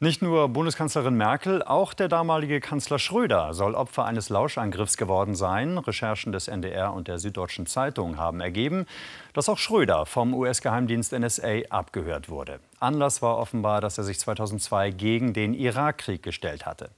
Nicht nur Bundeskanzlerin Merkel, auch der damalige Kanzler Schröder soll Opfer eines Lauschangriffs geworden sein. Recherchen des NDR und der Süddeutschen Zeitung haben ergeben, dass auch Schröder vom US-Geheimdienst NSA abgehört wurde. Anlass war offenbar, dass er sich 2002 gegen den Irakkrieg gestellt hatte.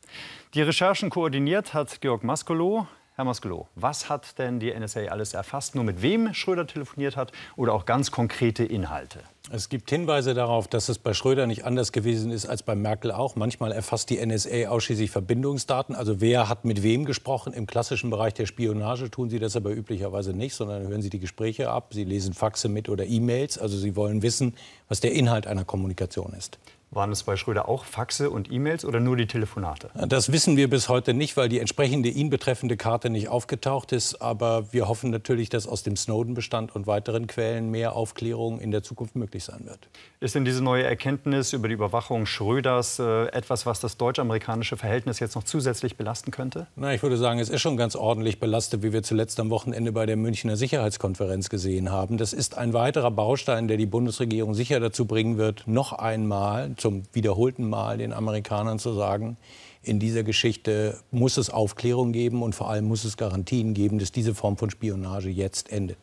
Die Recherchen koordiniert hat Georg Maskolo. Herr Maskolo, was hat denn die NSA alles erfasst, nur mit wem Schröder telefoniert hat oder auch ganz konkrete Inhalte? Es gibt Hinweise darauf, dass es bei Schröder nicht anders gewesen ist als bei Merkel auch. Manchmal erfasst die NSA ausschließlich Verbindungsdaten. Also wer hat mit wem gesprochen? Im klassischen Bereich der Spionage tun sie das aber üblicherweise nicht, sondern hören sie die Gespräche ab, sie lesen Faxe mit oder E-Mails. Also sie wollen wissen, was der Inhalt einer Kommunikation ist. Waren es bei Schröder auch Faxe und E-Mails oder nur die Telefonate? Das wissen wir bis heute nicht, weil die entsprechende ihn betreffende Karte nicht aufgetaucht ist. Aber wir hoffen natürlich, dass aus dem Snowden-Bestand und weiteren Quellen mehr Aufklärung in der Zukunft möglich sein wird. Ist denn diese neue Erkenntnis über die Überwachung Schröders äh, etwas, was das deutsch-amerikanische Verhältnis jetzt noch zusätzlich belasten könnte? Na, ich würde sagen, es ist schon ganz ordentlich belastet, wie wir zuletzt am Wochenende bei der Münchner Sicherheitskonferenz gesehen haben. Das ist ein weiterer Baustein, der die Bundesregierung sicher dazu bringen wird, noch einmal zu zum wiederholten Mal den Amerikanern zu sagen, in dieser Geschichte muss es Aufklärung geben und vor allem muss es Garantien geben, dass diese Form von Spionage jetzt endet.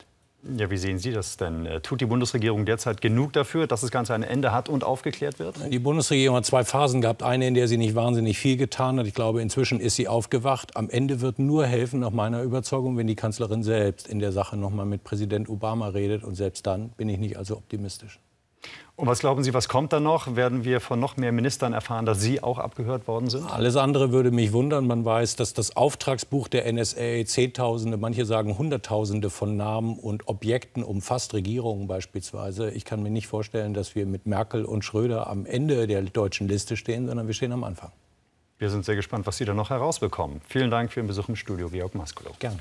Ja, wie sehen Sie das denn? Äh, tut die Bundesregierung derzeit genug dafür, dass das Ganze ein Ende hat und aufgeklärt wird? Die Bundesregierung hat zwei Phasen gehabt. Eine, in der sie nicht wahnsinnig viel getan hat. Ich glaube, inzwischen ist sie aufgewacht. Am Ende wird nur helfen, nach meiner Überzeugung, wenn die Kanzlerin selbst in der Sache noch mal mit Präsident Obama redet. Und selbst dann bin ich nicht allzu also optimistisch. Und was glauben Sie, was kommt da noch? Werden wir von noch mehr Ministern erfahren, dass Sie auch abgehört worden sind? Alles andere würde mich wundern. Man weiß, dass das Auftragsbuch der NSA Zehntausende, manche sagen Hunderttausende von Namen und Objekten umfasst, Regierungen beispielsweise. Ich kann mir nicht vorstellen, dass wir mit Merkel und Schröder am Ende der deutschen Liste stehen, sondern wir stehen am Anfang. Wir sind sehr gespannt, was Sie da noch herausbekommen. Vielen Dank für Ihren Besuch im Studio, Georg Maskolo. Gerne.